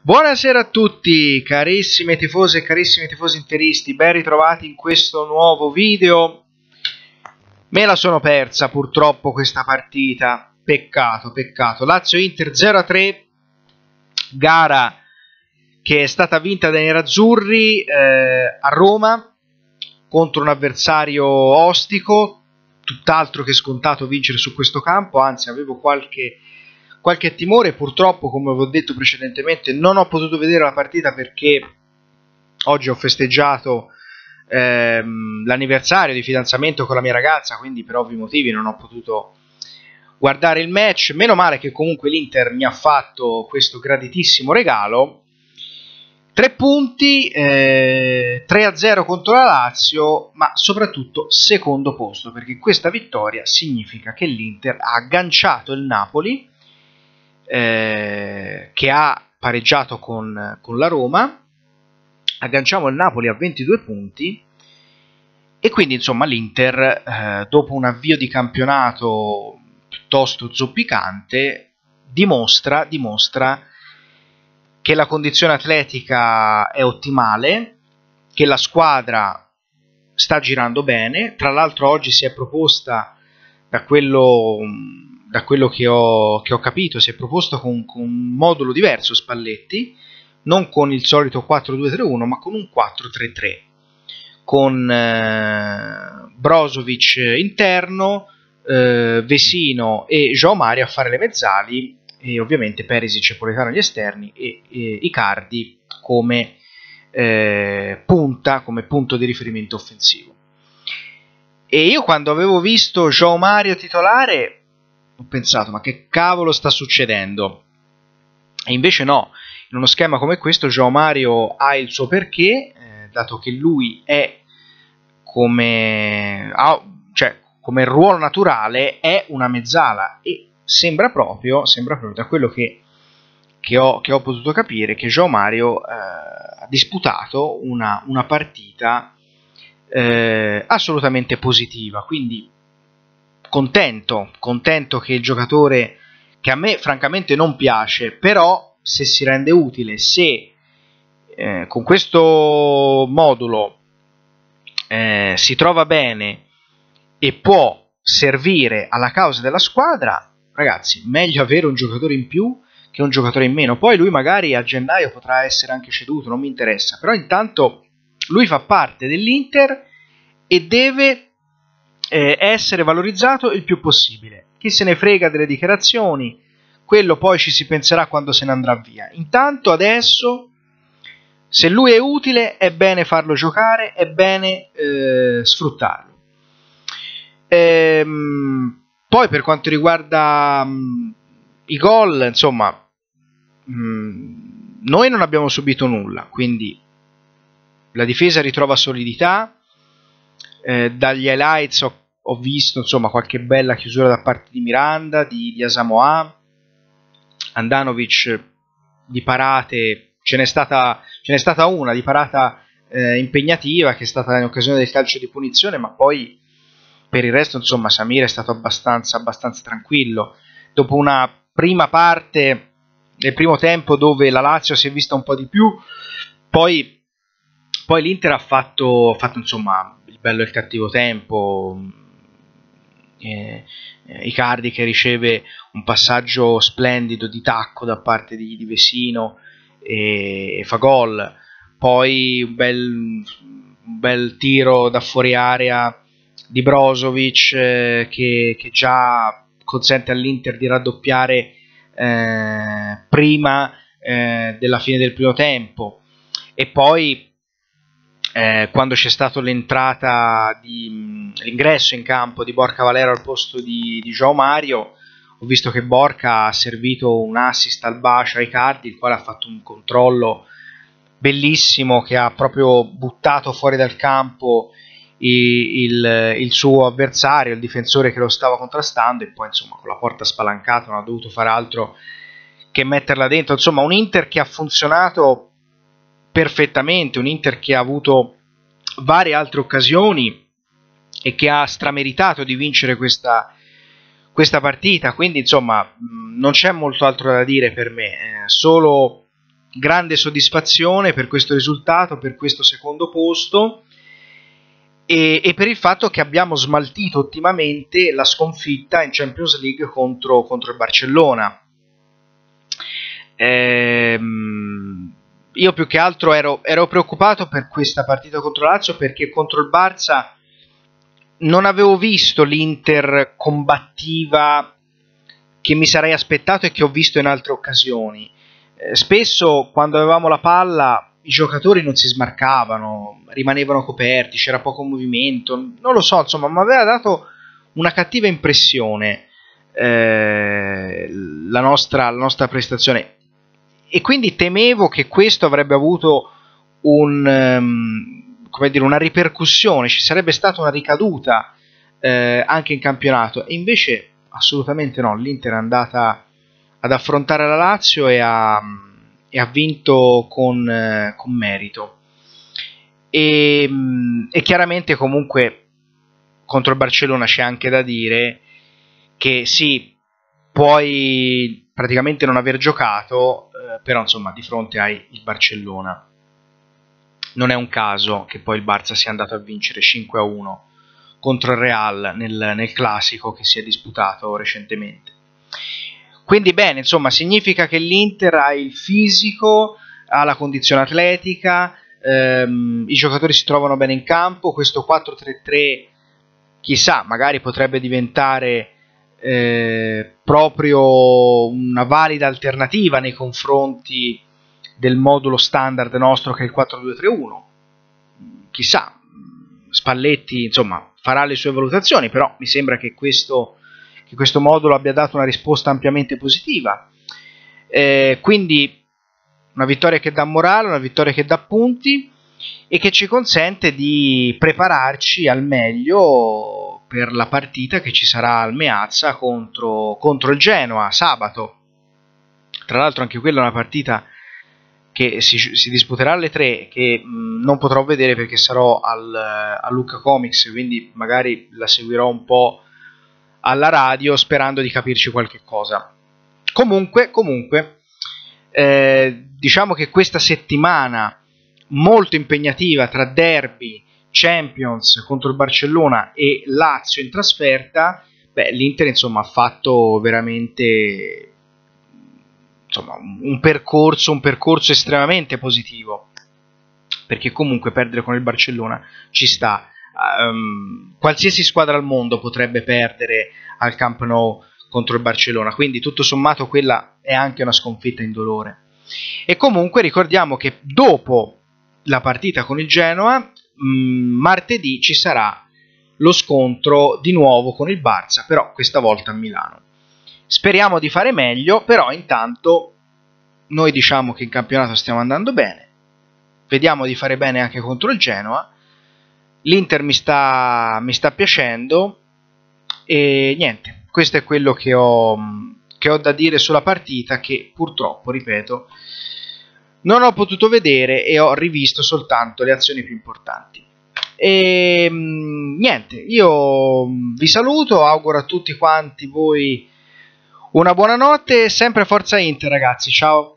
Buonasera a tutti carissime tifose e carissimi tifosi interisti, ben ritrovati in questo nuovo video. Me la sono persa purtroppo questa partita, peccato, peccato. Lazio-Inter 0-3, gara che è stata vinta dai nerazzurri eh, a Roma contro un avversario ostico, tutt'altro che scontato vincere su questo campo, anzi avevo qualche qualche timore. Purtroppo, come vi ho detto precedentemente, non ho potuto vedere la partita perché oggi ho festeggiato ehm, l'anniversario di fidanzamento con la mia ragazza, quindi per ovvi motivi non ho potuto guardare il match. Meno male che comunque l'Inter mi ha fatto questo graditissimo regalo. 3 punti, eh, 3-0 contro la Lazio, ma soprattutto secondo posto, perché questa vittoria significa che l'Inter ha agganciato il Napoli eh, che ha pareggiato con, con la Roma, agganciamo il Napoli a 22 punti e quindi insomma l'Inter eh, dopo un avvio di campionato piuttosto zoppicante dimostra, dimostra che la condizione atletica è ottimale, che la squadra sta girando bene, tra l'altro oggi si è proposta da quello mm, da quello che ho, che ho capito, si è proposto con, con, un modulo diverso Spalletti, non con il solito 4-2-3-1, ma con un 4-3-3, con eh, Brozovic interno, eh, Vesino e Joao Mario a fare le mezzali, e ovviamente Perisic e Politano agli esterni, e, e Icardi come eh, punta, come punto di riferimento offensivo. E io quando avevo visto Joao Mario titolare ho pensato ma che cavolo sta succedendo? E invece no, in uno schema come questo Joao Mario ha il suo perché, eh, dato che lui è come, ha, cioè, come ruolo naturale è una mezzala e sembra proprio, sembra proprio da quello che, che, ho, che ho, potuto capire che Joao Mario eh, ha disputato una, una partita eh, assolutamente positiva, quindi contento, contento che il giocatore che a me francamente non piace, però se si rende utile, se eh, con questo modulo eh, si trova bene e può servire alla causa della squadra, ragazzi, meglio avere un giocatore in più che un giocatore in meno. Poi lui magari a gennaio potrà essere anche ceduto, non mi interessa, però intanto lui fa parte dell'Inter e deve eh, essere valorizzato il più possibile. Chi se ne frega delle dichiarazioni, quello poi ci si penserà quando se ne andrà via. Intanto adesso, se lui è utile, è bene farlo giocare, è bene eh, sfruttarlo. Ehm, poi per quanto riguarda mh, mm, i gol, insomma, mh, mm, noi non abbiamo subito nulla, quindi la difesa ritrova solidità eh, dagli highlights ho, ho, visto insomma qualche bella chiusura da parte di Miranda, di, di Asamoah, Andanovic di parate, ce n'è stata, ce n'è stata una di parata eh, impegnativa che è stata in occasione del calcio di punizione, ma poi per il resto insomma Samir è stato abbastanza, abbastanza tranquillo. Dopo una prima parte del primo tempo dove la Lazio si è vista un po' di più, poi poi l'Inter ha fatto, fatto insomma il bello e il cattivo tempo. Mm, eh, Icardi che riceve un passaggio splendido di tacco da parte di, di Vesino e, e, fa gol. Poi un bel, un bel, tiro da fuori area di Brozovic eh, che, che, già consente all'Inter di raddoppiare eh, prima eh, della fine del primo tempo. E poi eh, quando c'è stato l'entrata di, l'ingresso in campo di Borca Valero al posto di, di Joao Mario ho visto che Borca ha servito un assist al bacio ai Cardi, il quale ha fatto un controllo bellissimo che ha proprio buttato fuori dal campo il, il, suo avversario, il difensore che lo stava contrastando e poi insomma con la porta spalancata non ha dovuto fare altro che metterla dentro. Insomma un Inter che ha funzionato perfettamente, un Inter che ha avuto varie altre occasioni e che ha strameritato di vincere questa, questa partita, quindi insomma non c'è molto altro da dire per me, eh, solo grande soddisfazione per questo risultato, per questo secondo posto e, e, per il fatto che abbiamo smaltito ottimamente la sconfitta in Champions League contro, contro il Barcellona. Ehm, io più che altro ero, ero, preoccupato per questa partita contro Lazio perché contro il Barça non avevo visto l'Inter combattiva che mi sarei aspettato e che ho visto in altre occasioni. Eh, spesso quando avevamo la palla i giocatori non si smarcavano, rimanevano coperti, c'era poco movimento, non lo so, insomma, mi aveva dato una cattiva impressione eh, la, nostra, la nostra prestazione e quindi temevo che questo avrebbe avuto un, um, dire, una ripercussione, ci sarebbe stata una ricaduta eh, anche in campionato. E invece assolutamente no, l'Inter è andata ad affrontare la Lazio e ha, e ha vinto con, eh, con merito. E, mm, e, chiaramente comunque contro il Barcellona c'è anche da dire che sì, puoi praticamente non aver giocato, eh, però insomma di fronte hai il Barcellona. Non è un caso che poi il Barça sia andato a vincere 5 a 1 contro il Real nel, nel classico che si è disputato recentemente. Quindi bene, insomma, significa che l'Inter ha il fisico, ha la condizione atletica, ehm, i giocatori si trovano bene in campo, questo 4-3-3 chissà, magari potrebbe diventare eh, proprio una valida alternativa nei confronti del modulo standard nostro che è il 4231. Chissà, Spalletti insomma farà le sue valutazioni, però mi sembra che questo, che questo modulo abbia dato una risposta ampiamente positiva. Eh, quindi una vittoria che dà morale, una vittoria che dà punti e che ci consente di prepararci al meglio per la partita che ci sarà al Meazza contro, contro il Genoa sabato. Tra l'altro anche quella è una partita che si, si disputerà alle 3 che mh, non potrò vedere perché sarò al, a Lucca Comics, quindi magari la seguirò un po' alla radio sperando di capirci qualche cosa. Comunque, comunque, eh, diciamo che questa settimana molto impegnativa tra derby, Champions contro il Barcellona e Lazio in trasferta, beh, l'Inter insomma ha fatto veramente insomma, un, percorso, un percorso estremamente positivo, perché comunque perdere con il Barcellona ci sta. Um, qualsiasi squadra al mondo potrebbe perdere al Camp Nou contro il Barcellona, quindi tutto sommato quella è anche una sconfitta in dolore. E comunque ricordiamo che dopo la partita con il Genoa, Mm, martedì ci sarà lo scontro di nuovo con il Barça, però questa volta a Milano. Speriamo di fare meglio, però intanto noi diciamo che in campionato stiamo andando bene, vediamo di fare bene anche contro il Genoa, l'Inter mi sta, mi sta piacendo e niente, questo è quello che ho, che ho da dire sulla partita che purtroppo, ripeto, non ho potuto vedere e ho rivisto soltanto le azioni più importanti. E ehm, niente, io vi saluto, auguro a tutti quanti voi una buona notte, sempre Forza Inter ragazzi, ciao!